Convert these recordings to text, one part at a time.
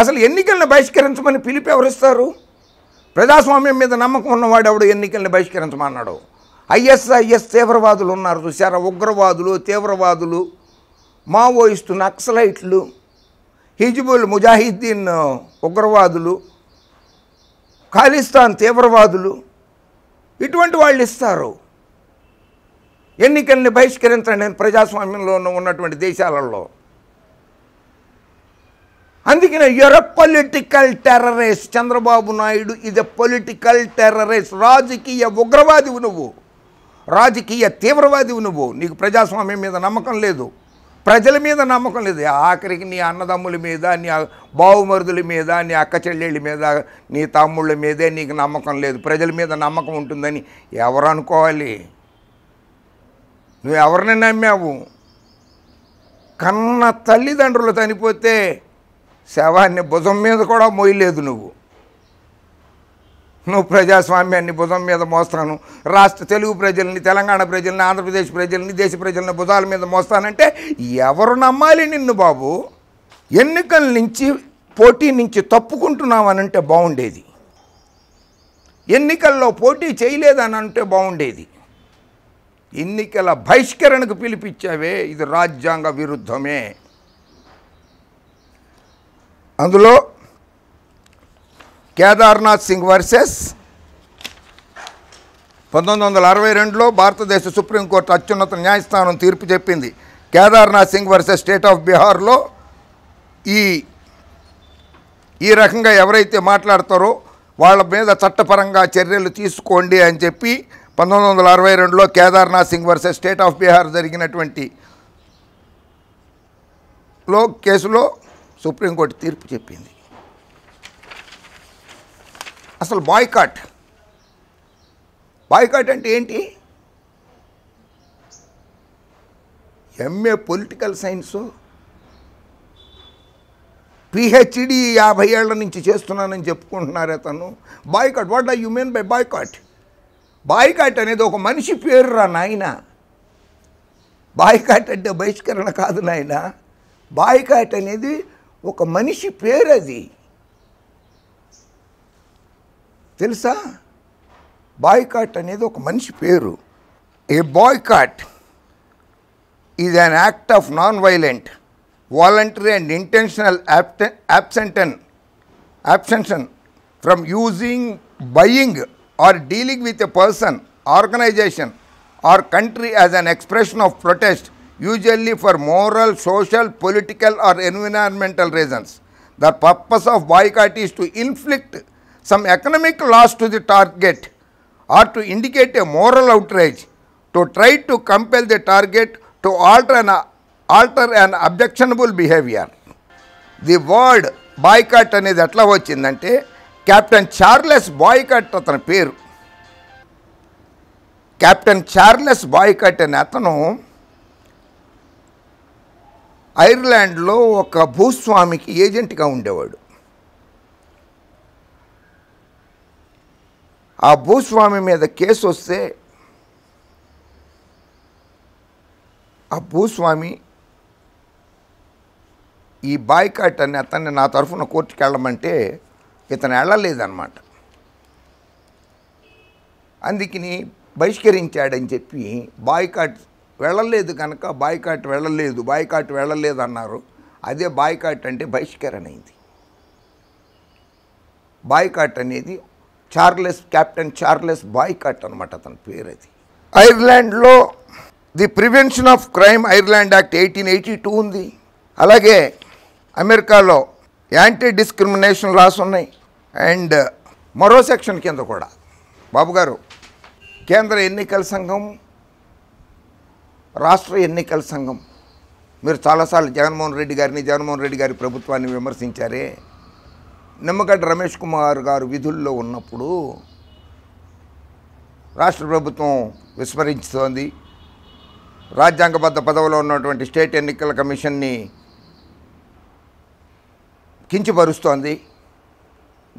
అసలు ఎన్నికలను బహిష్కరించమని పిలిపి ఎవరిస్తారు ప్రజాస్వామ్యం మీద నమ్మకం ఉన్నవాడు ఎవడు ఎన్నికల్ని బహిష్కరించమన్నాడు ఐఎస్ఐఎస్ తీవ్రవాదులు ఉన్నారు చూసారా ఉగ్రవాదులు తీవ్రవాదులు మావోయిస్టు నక్సలైట్లు హిజ్బుల్ ముజాహిద్దీన్ ఉగ్రవాదులు ఖాలిస్తాన్ తీవ్రవాదులు ఇటువంటి వాళ్ళు ఇస్తారు ఎన్నికల్ని బహిష్కరించండి ప్రజాస్వామ్యంలో ఉన్నటువంటి దేశాలలో అందుకనే your political terrorise Chandrababu Naidu ఇది పొలిటికల్ టెర్రరైస్ రాజకీయ ఉగ్రవాదివు నువ్వు రాజకీయ తీవ్రవాదివు నువ్వు నీకు ప్రజాస్వామ్యం మీద నమ్మకం లేదు ప్రజల మీద నమ్మకం లేదు ఆఖరికి నీ అన్నదమ్ముల మీద నీ బావుమరుదుల మీద నీ అక్క చెల్లెళ్ళ మీద నీ తమ్ముళ్ళ మీదే నీకు నమ్మకం లేదు ప్రజల మీద నమ్మకం ఉంటుందని ఎవరు అనుకోవాలి నువ్వు ఎవరిని నమ్మావు కన్న తల్లిదండ్రులు చనిపోతే శవాన్ని భుజం మీద కూడా మోయలేదు నువ్వు నువ్వు ప్రజాస్వామ్యాన్ని భుజం మీద మోస్తాను రాష్ట్ర తెలుగు ప్రజల్ని తెలంగాణ ప్రజల్ని ఆంధ్రప్రదేశ్ ప్రజల్ని దేశ ప్రజల్ని భుజాల మీద మోస్తానంటే ఎవరు నమ్మాలి నిన్ను బాబు ఎన్నికల నుంచి పోటీ నుంచి తప్పుకుంటున్నామనంటే బాగుండేది ఎన్నికల్లో పోటీ చేయలేదని అంటే బాగుండేది ఎన్నికల బహిష్కరణకు పిలిపించావే ఇది రాజ్యాంగ విరుద్ధమే అందులో కేదార్నాథ్ సింగ్ వర్సెస్ పంతొమ్మిది వందల అరవై రెండులో భారతదేశ సుప్రీంకోర్టు అత్యున్నత న్యాయస్థానం తీర్పు చెప్పింది Kedarnath Singh versus state of బీహార్లో ఈ ఈ రకంగా ఎవరైతే మాట్లాడతారో వాళ్ళ మీద చట్టపరంగా చర్యలు తీసుకోండి అని చెప్పి పంతొమ్మిది వందల అరవై రెండులో Kedarnath Singh versus state of Bihar జరిగినటువంటి లో కేసులో సుప్రీంకోర్టు తీర్పు చెప్పింది అసలు బాయ్కాట్ బాయ్కాట్ అంటే ఏంటి ఎంఏ పొలిటికల్ సైన్సు పిహెచ్డి యాభై ఏళ్ల నుంచి చేస్తున్నానని చెప్పుకుంటున్నారే తను boycott what are you mean by boycott boycott అనేది ఒక మనిషి పేరు రా నాయన బాయ్కాట్ అంటే బహిష్కరణ కాదు నాయన బాయ్కాట్ అనేది ఒక మనిషి పేరు అది తెలుసా బాయ్కాట్ అనేది ఒక మనిషి పేరు a boycott is an act of non violent voluntary and intentional abstention abstention from using buying or dealing with a person organisation or country as an expression of protest usually for moral, social, political or environmental reasons. The purpose of boycott is to inflict some economic loss to the target or to indicate a moral outrage to try to compel the target to alter an, alter an objectionable behavior. The word boycott అనేది ఎట్లా వచ్చిందంటే captain Charles boycott అతని పేరు captain Charles boycott అనే అతను ఐర్లాండ్లో ఒక భూస్వామికి ఏజెంట్గా ఉండేవాడు ఆ భూస్వామి మీద కేసు వస్తే ఆ భూస్వామి ఈ బాయ్కాట్ అని అతన్ని నా తరఫున కోర్టుకి వెళ్ళమంటే ఇతను వెళ్ళలేదన్నమాట అందుకని బహిష్కరించాడని చెప్పి బాయ్కాట్ వెళ్ళలేదు కనుక బాయ్కాట్ వెళ్ళలేదు బాయ్కాట్ వెళ్ళలేదు అన్నారు అదే బాయ్కాట్ అంటే బహిష్కరణ అయింది బాయ్కాట్ అనేది చార్లెస్ క్యాప్టెన్ చార్లెస్ బాయ్కాట్ అనమాట అతని పేరు అది ఐర్లాండ్లో the prevention of crime Ireland act eighteen eighty two ఉంది అలాగే అమెరికాలో యాంటీ డిస్క్రిమినేషన్ లాస్ ఉన్నాయి అండ్ మరో సెక్షన్ కింద కూడా బాబు గారు కేంద్ర ఎన్నికల సంఘం రాష్ట్ర ఎన్నికల సంఘం మీరు చాలాసార్లు జగన్మోహన్ రెడ్డి గారిని జగన్మోహన్ రెడ్డి గారి ప్రభుత్వాన్ని విమర్శించారే నిమ్మగడ్డ రమేష్ కుమార్ గారు విధుల్లో ఉన్నప్పుడు రాష్ట్ర ప్రభుత్వం విస్మరించుతోంది రాజ్యాంగబద్ధ పదవిలో ఉన్నటువంటి స్టేట్ ఎన్నికల కమిషన్ని కించిపరుస్తోంది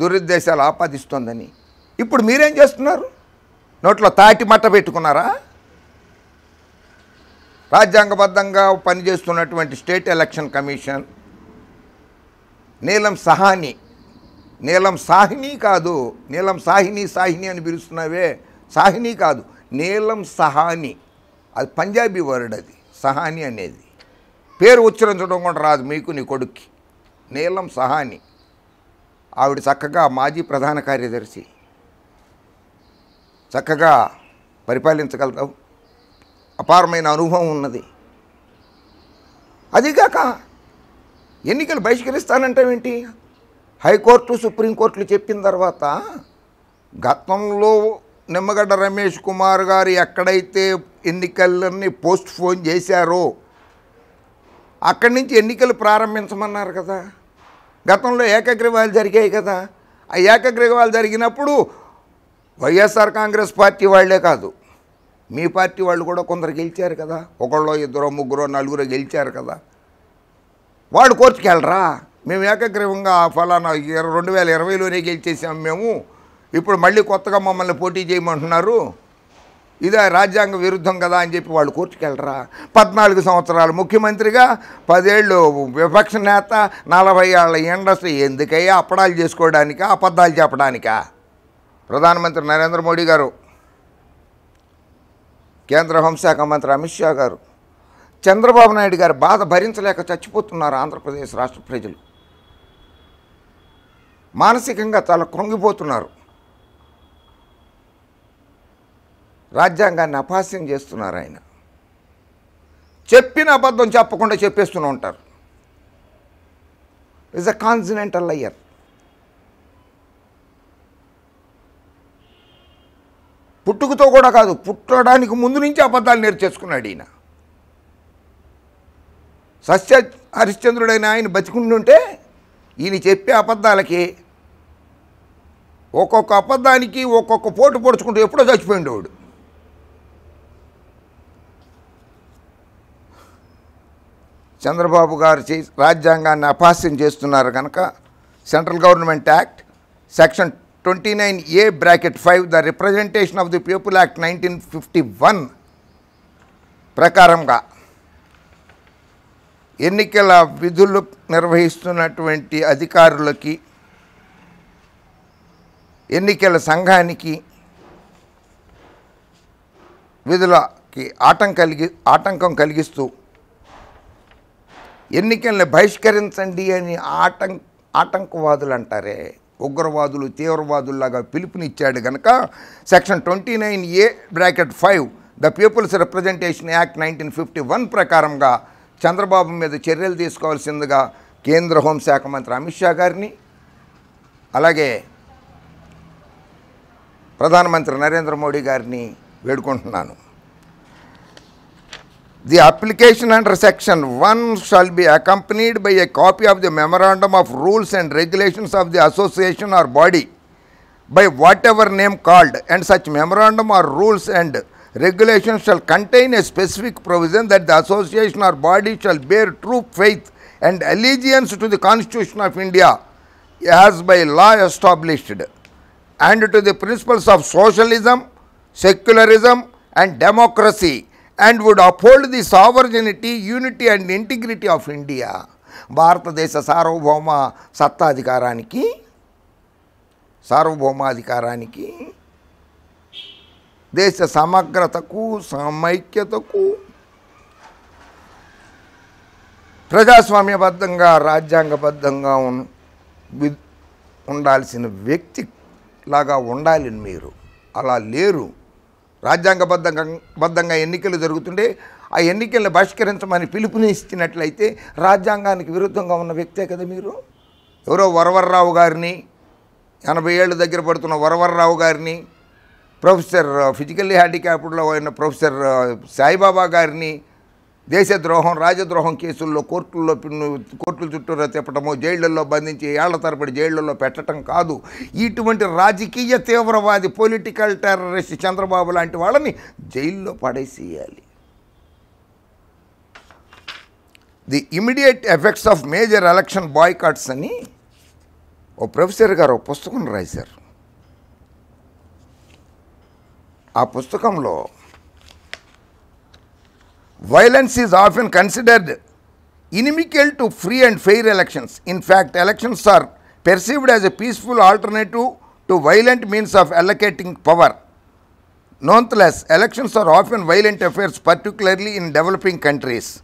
దురుద్దేశాలు ఆపాదిస్తోందని ఇప్పుడు మీరేం చేస్తున్నారు నోట్లో తాటి మట్ట పెట్టుకున్నారా రాజ్యాంగబద్ధంగా పనిచేస్తున్నటువంటి స్టేట్ ఎలక్షన్ కమిషన్ నీలం సహాని నీలం సాహిని కాదు నీలం సాహిని సాహిని అని పిలుస్తున్నావే సాహిని కాదు నీలం సహాని అది పంజాబీ వర్డ్ అది సహాని అనేది పేరు ఉచ్చరించడం కూడా రాదు మీకు నీ కొడుక్కి నీలం సహాని ఆవిడ చక్కగా మాజీ ప్రధాన కార్యదర్శి చక్కగా పరిపాలించగలరు అపారమైన అనుభవం ఉన్నది అదిగాక ఎన్నికలు బహిష్కరిస్తానంటే ఏంటి హైకోర్టు సుప్రీంకోర్టులు చెప్పిన తర్వాత గతంలో నిమ్మగడ్డ రమేష్ కుమార్ గారు ఎక్కడైతే ఎన్నికలన్నీ పోస్ట్ ఫోన్ చేశారో అక్కడి నుంచి ఎన్నికలు ప్రారంభించమన్నారు కదా గతంలో ఏకగ్రీవాలు జరిగాయి కదా ఆ ఏకగ్రీవాలు జరిగినప్పుడు వైఎస్ఆర్ కాంగ్రెస్ పార్టీ వాళ్లే కాదు మీ పార్టీ వాళ్ళు కూడా కొందరు గెలిచారు కదా ఒకళ్ళో ఇద్దరో ముగ్గురో నలుగురో గెలిచారు కదా వాడు కోర్చుకెళ్ళరా మేము ఏకగ్రీవంగా ఫలానా రెండు వేల ఇరవైలోనే గెలిచేసాము మేము ఇప్పుడు మళ్ళీ కొత్తగా మమ్మల్ని పోటీ చేయమంటున్నారు ఇదే రాజ్యాంగ విరుద్ధం కదా అని చెప్పి వాళ్ళు కూర్చుకెళ్ళరా పద్నాలుగు సంవత్సరాలు ముఖ్యమంత్రిగా పదేళ్ళు విపక్ష నేత నలభై ఏళ్ళ ఇండస్ట్రీ ఎందుకయ్యా అప్పడాలు చేసుకోవడానికా అబద్ధాలు చెప్పడానికా ప్రధానమంత్రి నరేంద్ర మోడీ గారు కేంద్ర హోంశాఖ మంత్రి అమిత్ షా గారు చంద్రబాబు నాయుడు గారు బాధ భరించలేక చచ్చిపోతున్నారు ఆంధ్రప్రదేశ్ రాష్ట్ర ప్రజలు మానసికంగా చాలా కృంగిపోతున్నారు రాజ్యాంగాన్ని అపాస్యం చేస్తున్నారు ఆయన చెప్పిన అబద్ధం చెప్పకుండా చెప్పేస్తూనే ఉంటారు ఇస్ అ కాన్సినెంటల్ లయ్యర్ పుట్టుకతో కూడా కాదు పుట్టడానికి ముందు నుంచి అబద్ధాలు నేర్చేసుకున్నాడు ఈయన సస్య హరిశ్చంద్రుడైన ఆయన బతికుంటుంటే ఈయన చెప్పే అబద్ధాలకి ఒక్కొక్క అబద్ధానికి ఒక్కొక్క పోటు పొడుచుకుంటూ ఎప్పుడో చచ్చిపోయిండేవాడు చంద్రబాబు గారు రాజ్యాంగాన్ని అపాస్యం చేస్తున్నారు కనుక central government act section five bracket 5 the representation of the people act 1951 ప్రకారంగా ఎన్నికల విధులు నిర్వహిస్తున్నటువంటి అధికారులకి ఎన్నికల సంఘానికి విధులకి ఆటం కలిగి ఆటంకం కలిగిస్తూ ఎన్నికల్ని బహిష్కరించండి అని ఆటం ఆటంకవాదులు అంటారే ఉగ్రవాదులు తీవ్రవాదుల్లాగా పిలుపునిచ్చాడు కనుక section twenty nine A bracket five the people's representation act nineteen fifty one ప్రకారంగా చంద్రబాబు మీద చర్యలు తీసుకోవాల్సిందిగా కేంద్ర హోంశాఖ మంత్రి అమిత్ షా గారిని అలాగే ప్రధానమంత్రి నరేంద్ర మోడీ గారిని వేడుకుంటున్నాను The application under section 1 shall be accompanied by a copy of the memorandum of rules and regulations of the association or body by whatever name called and such memorandum or rules and regulations shall contain a specific provision that the association or body shall bear true faith and allegiance to the constitution of India as by law established and to the principles of socialism, secularism and democracy and would uphold the sovereignty, unity and integrity of India భారతదేశ సార్వభౌమ సత్తాధికారానికి సార్వభౌమాధికారానికి దేశ సమగ్రతకు సమైక్యతకు ప్రజాస్వామ్యబద్ధంగా రాజ్యాంగబద్ధంగా ఉండాల్సిన వ్యక్తి లాగా ఉండాలి మీరు అలా లేరు రాజ్యాంగబద్ధంగా బద్ధంగా ఎన్నికలు జరుగుతుండే ఆ ఎన్నికలను బహిష్కరించమని పిలుపునిచ్చినట్లయితే రాజ్యాంగానికి విరుద్ధంగా ఉన్న వ్యక్తే కదా మీరు ఎవరో వరవర్రావు గారిని ఎనభై ఏళ్ళు దగ్గర పడుతున్న వరవర్రావు గారిని ప్రొఫెసర్ ఫిజికల్లీ హ్యాండిక్యాప్డ్లో అయిన ప్రొఫెసర్ సాయిబాబా గారిని దేశద్రోహం రాజద్రోహం కేసుల్లో కోర్టుల్లో కోర్టుల చుట్టూరా తిప్పటము జైళ్లలో బంధించి ఏళ్ల తరబడి జైళ్లలో పెట్టడం కాదు ఇటువంటి రాజకీయ తీవ్రవాది పొలిటికల్ టెర్రరిస్ట్ చంద్రబాబు లాంటి వాళ్ళని జైల్లో పడేసేయాలి the immediate effects of major election boycotts అని ఓ ప్రొఫెసర్ గారు ఓ పుస్తకం రాశారు ఆ పుస్తకంలో Violence is often considered inimical to free and fair elections. In fact, elections are perceived as a peaceful alternative to violent means of allocating power. Nonetheless, elections are often violent affairs, particularly in developing countries.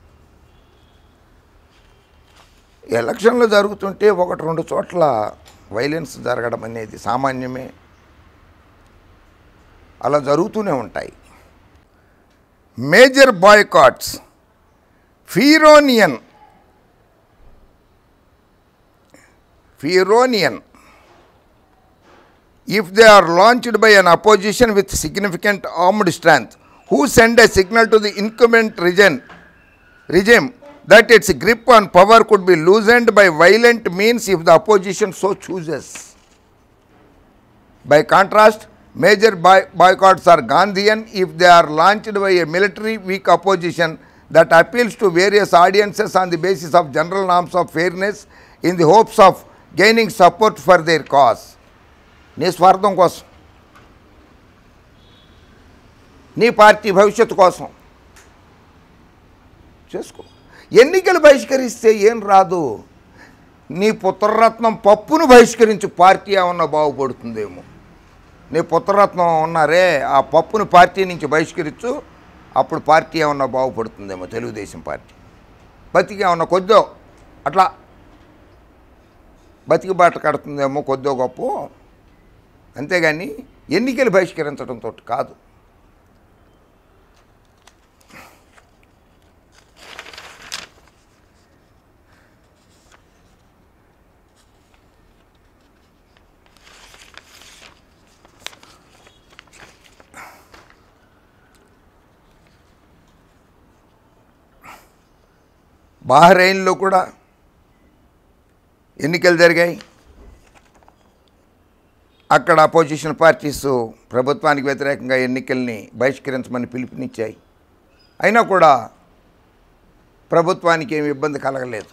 ఎలక్షన్లు జరుగుతుంటే ఒకటి రెండు చోట్ల violence జరగడం అనేది సామాన్యమే అలా జరుగుతూనే ఉంటాయి Major boycotts. Fironian. Fironian. If they are launched by an opposition with significant armed strength, who send a signal to the incumbent region, regime that its grip on power could be loosened by violent means if the opposition so chooses. By contrast, Major boy boycotts are Gandhian if they are launched by a military weak opposition that appeals to various audiences on the basis of general norms of fairness in the hopes of gaining support for their cause నీ స్వార్థం కోసం నీ party భవిష్యత్తు కోసం చేసుకో ఎన్నికలు బహిష్కరిస్తే ఏం రాదు నీ పుత్రరత్నం పప్పును బహిష్కరించు పార్టీ ఏమన్నా బాగుపడుతుందేమో నీ పుత్రరత్నం ఉన్నారే ఆ పప్పును పార్టీ నుంచి బహిష్కరించు అప్పుడు పార్టీ ఏమన్నా బాగుపడుతుందేమో తెలుగుదేశం పార్టీ బతికి ఏమన్నా కొద్దో అట్లా బతికి బాట కడుతుందేమో కొద్దో గొప్ప అంతేగాని ఎన్నికలు బహిష్కరించడంతో కాదు బహ్రెయిన్లో కూడా ఎన్నికలు జరిగాయి అక్కడ అపోజిషన్ పార్టీస్ ప్రభుత్వానికి వ్యతిరేకంగా ఎన్నికల్ని బహిష్కరించమని పిలుపునిచ్చాయి అయినా కూడా ప్రభుత్వానికి ఏమి ఇబ్బంది కలగలేదు